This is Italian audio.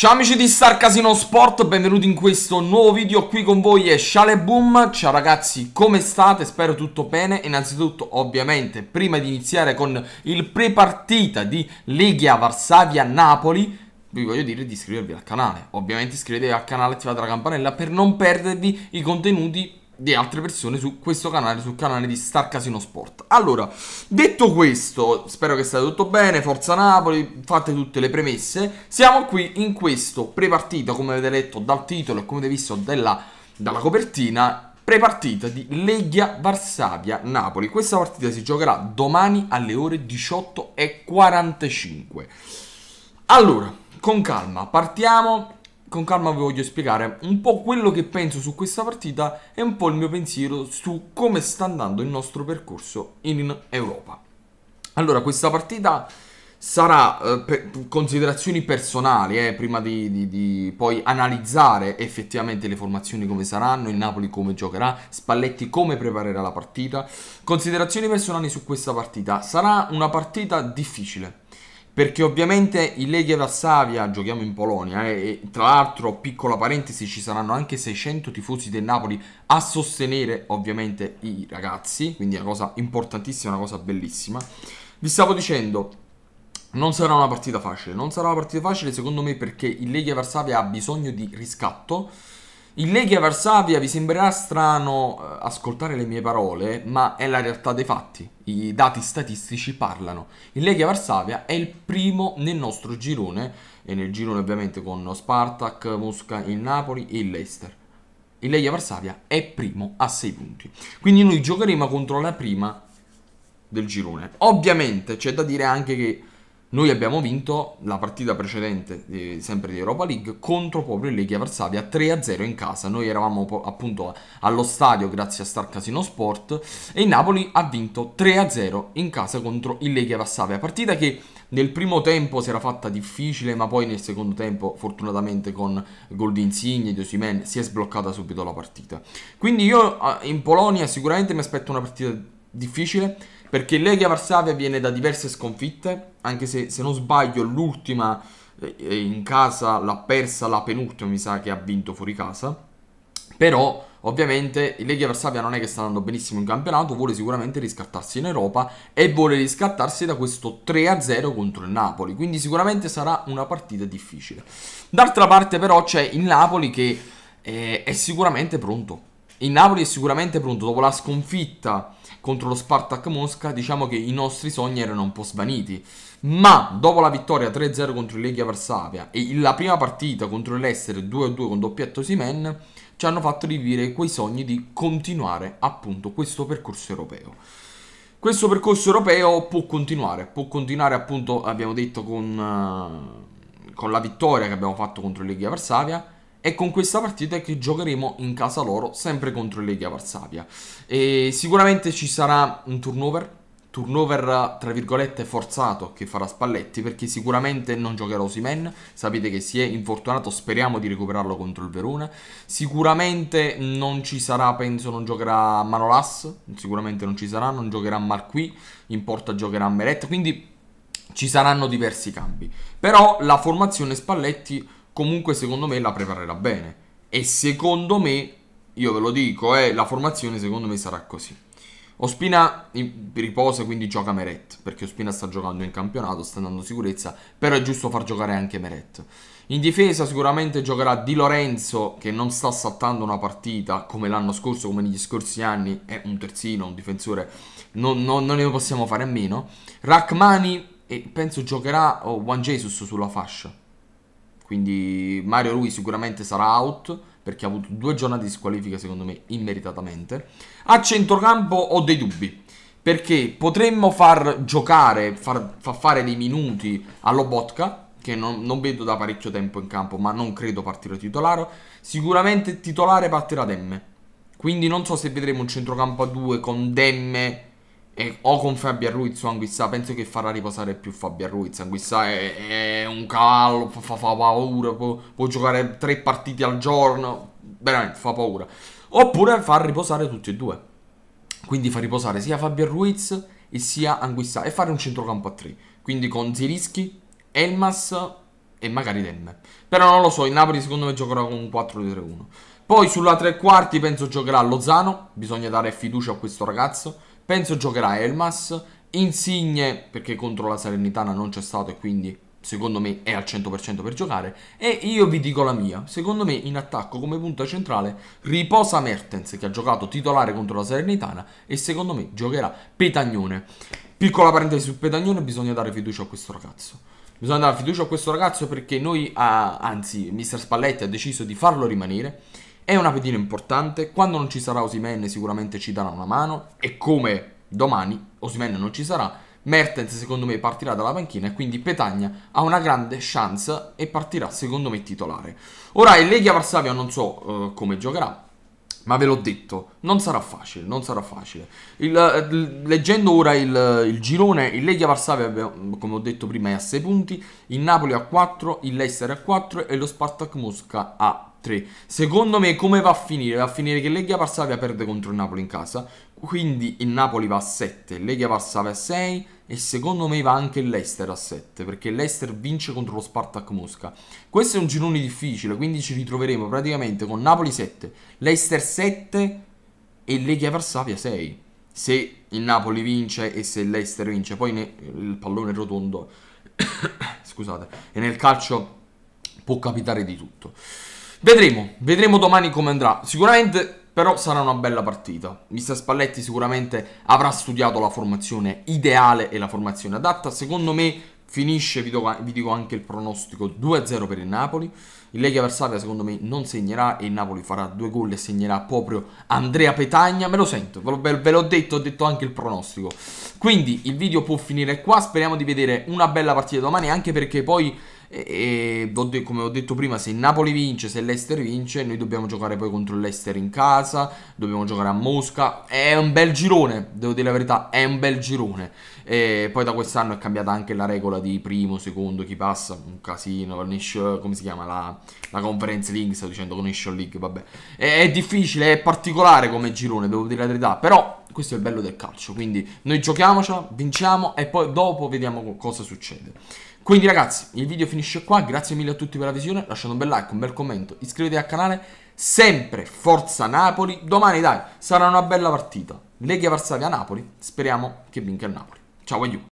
Ciao amici di Star Casino Sport, benvenuti in questo nuovo video, qui con voi è Shale Ciao ragazzi, come state? Spero tutto bene. Innanzitutto, ovviamente, prima di iniziare con il pre-partita di Legia Varsavia-Napoli, vi voglio dire di iscrivervi al canale. Ovviamente iscrivetevi al canale, e attivate la campanella per non perdervi i contenuti di altre persone su questo canale, sul canale di Star Casino Sport. Allora, detto questo, spero che stia tutto bene, forza Napoli, fate tutte le premesse. Siamo qui in questo prepartita, come avete letto dal titolo e come avete visto della, dalla copertina, prepartita di Legia Varsavia-Napoli. Questa partita si giocherà domani alle ore 18.45. Allora, con calma, partiamo con calma vi voglio spiegare un po' quello che penso su questa partita e un po' il mio pensiero su come sta andando il nostro percorso in Europa. Allora, questa partita sarà eh, per considerazioni personali, eh, prima di, di, di, poi analizzare effettivamente le formazioni come saranno, il Napoli come giocherà, Spalletti come preparerà la partita. Considerazioni personali su questa partita. Sarà una partita difficile, perché ovviamente il Legia Varsavia, giochiamo in Polonia eh, e tra l'altro piccola parentesi ci saranno anche 600 tifosi del Napoli a sostenere ovviamente i ragazzi, quindi è una cosa importantissima, una cosa bellissima. Vi stavo dicendo non sarà una partita facile, non sarà una partita facile secondo me perché il Legia Varsavia ha bisogno di riscatto in Legia Varsavia vi sembrerà strano eh, ascoltare le mie parole, ma è la realtà dei fatti. I dati statistici parlano. Il Legia Varsavia è il primo nel nostro girone, e nel girone ovviamente con Spartak, Mosca, il Napoli e il Leicester. Il Legia Varsavia è primo a 6 punti. Quindi noi giocheremo contro la prima del girone. Ovviamente c'è da dire anche che noi abbiamo vinto la partita precedente, sempre di Europa League, contro proprio il Legia Varsavia 3-0 in casa. Noi eravamo appunto allo stadio grazie a Star Casino Sport e il Napoli ha vinto 3-0 in casa contro il Legia Varsavia. Partita che nel primo tempo si era fatta difficile, ma poi nel secondo tempo, fortunatamente con gol di Insigne e di Osimen, si è sbloccata subito la partita. Quindi io in Polonia sicuramente mi aspetto una partita difficile perché Legia Varsavia viene da diverse sconfitte, anche se se non sbaglio l'ultima eh, eh, in casa l'ha persa la penultima, mi sa che ha vinto fuori casa. Però ovviamente il Legia Varsavia non è che sta andando benissimo in campionato, vuole sicuramente riscattarsi in Europa e vuole riscattarsi da questo 3-0 contro il Napoli, quindi sicuramente sarà una partita difficile. D'altra parte però c'è il Napoli che eh, è sicuramente pronto, il Napoli è sicuramente pronto, dopo la sconfitta contro lo Spartak Mosca, diciamo che i nostri sogni erano un po' svaniti. Ma dopo la vittoria 3-0 contro il Legia Varsavia e la prima partita contro l'Essere 2-2 con doppietto Simen, ci hanno fatto rivivere quei sogni di continuare appunto questo percorso europeo. Questo percorso europeo può continuare, può continuare appunto, abbiamo detto, con, uh, con la vittoria che abbiamo fatto contro il Legia Varsavia, è con questa partita che giocheremo in casa loro, sempre contro il Legia Varsavia. E sicuramente ci sarà un turnover, turnover tra virgolette forzato che farà Spalletti perché sicuramente non giocherà Osimen, sapete che si è infortunato, speriamo di recuperarlo contro il Verona, sicuramente non ci sarà, penso non giocherà Manolas, sicuramente non ci sarà, non giocherà Marquis, in porta giocherà Meret, quindi ci saranno diversi cambi. Però la formazione Spalletti comunque secondo me la preparerà bene. E secondo me, io ve lo dico, eh, la formazione secondo me sarà così. Ospina riposa, quindi gioca Meret, perché Ospina sta giocando in campionato, sta dando sicurezza, però è giusto far giocare anche Meret. In difesa sicuramente giocherà Di Lorenzo, che non sta saltando una partita come l'anno scorso, come negli scorsi anni, è un terzino, un difensore, non, non, non ne possiamo fare a meno. Rachmani, e penso giocherà oh, Juan Jesus sulla fascia, quindi Mario Rui sicuramente sarà out perché ha avuto due giornate di squalifica secondo me immeritatamente. A centrocampo ho dei dubbi perché potremmo far giocare, far, far fare dei minuti all'Obotka che non, non, vedo da parecchio tempo in campo ma non credo partire titolare. Sicuramente titolare partirà Demme. Quindi non so se vedremo un centrocampo a due con Demme e, o con Fabian Ruiz o Anguissà, penso che farà riposare più Fabian Ruiz. Anguissà è, è un cavallo, fa, fa, paura, può, può, giocare tre partite al giorno, veramente fa paura. Oppure far riposare tutti e due. Quindi far riposare sia Fabian Ruiz e sia Anguissà e fare un centrocampo a tre. Quindi con Zirischi, Elmas e magari Demme. Però non lo so, il Napoli secondo me giocherà con un 4-3-1. Poi sulla tre quarti penso giocherà Lozano, bisogna dare fiducia a questo ragazzo Penso giocherà Elmas, Insigne perché contro la Salernitana non c'è stato e quindi secondo me è al 100% per giocare e io vi dico la mia, secondo me in attacco come punta centrale riposa Mertens che ha giocato titolare contro la Salernitana e secondo me giocherà Petagnone. Piccola parentesi su Petagnone, bisogna dare fiducia a questo ragazzo. Bisogna dare fiducia a questo ragazzo perché noi, ha, ah, anzi Mister Spalletti ha deciso di farlo rimanere è una pedina importante, quando non ci sarà Osimen sicuramente ci darà una mano e come domani Osimen non ci sarà, Mertens secondo me partirà dalla panchina e quindi Petagna ha una grande chance e partirà secondo me titolare. Ora il Legia Varsavia non so uh, come giocherà, ma ve l'ho detto, non sarà facile, non sarà facile. Il, eh, leggendo ora il, il, girone, il Legia Varsavia, come ho detto prima, è a 6 punti, il Napoli a 4, il Leicester a 4 e lo Spartak Mosca a 3. Secondo me come va a finire? Va a finire che Legia Varsavia perde contro il Napoli in casa, quindi il Napoli va a 7, Legia Varsavia a 6 e secondo me va anche l'Ester a 7, perché l'Ester vince contro lo Spartak Mosca. Questo è un girone difficile, quindi ci ritroveremo praticamente con Napoli 7, l'Ester 7 e Legia Varsavia 6. Se il Napoli vince e se l'Ester vince, poi ne, il pallone rotondo, scusate, e nel calcio può capitare di tutto. Vedremo, vedremo domani come andrà. Sicuramente però sarà una bella partita. Mister Spalletti sicuramente avrà studiato la formazione ideale e la formazione adatta. Secondo me finisce, vi, do, vi dico anche il pronostico, 2-0 per il Napoli. Il Lega avversaria secondo me non segnerà e il Napoli farà due gol e segnerà proprio Andrea Petagna. Me lo sento, ve l'ho detto, ho detto anche il pronostico. Quindi il video può finire qua, speriamo di vedere una bella partita domani anche perché poi e, e, come ho detto prima, se il Napoli vince, se l'Ester vince, noi dobbiamo giocare poi contro l'Ester in casa, dobbiamo giocare a Mosca. È un bel girone, devo dire la verità, è un bel girone. E poi da quest'anno è cambiata anche la regola di primo, secondo, chi passa, un casino, nation, come si chiama la, la Conference League, sto dicendo Nation League, vabbè. È, è difficile, è particolare come girone, devo dire la verità, però questo è il bello del calcio, quindi noi giochiamocela, vinciamo e poi dopo vediamo cosa succede. Quindi ragazzi, il video finisce qua, grazie mille a tutti per la visione, lasciate un bel like, un bel commento, iscrivetevi al canale, sempre Forza Napoli, domani dai, sarà una bella partita, Legia Varsavia-Napoli, speriamo che vinca il Napoli. Ciao a you.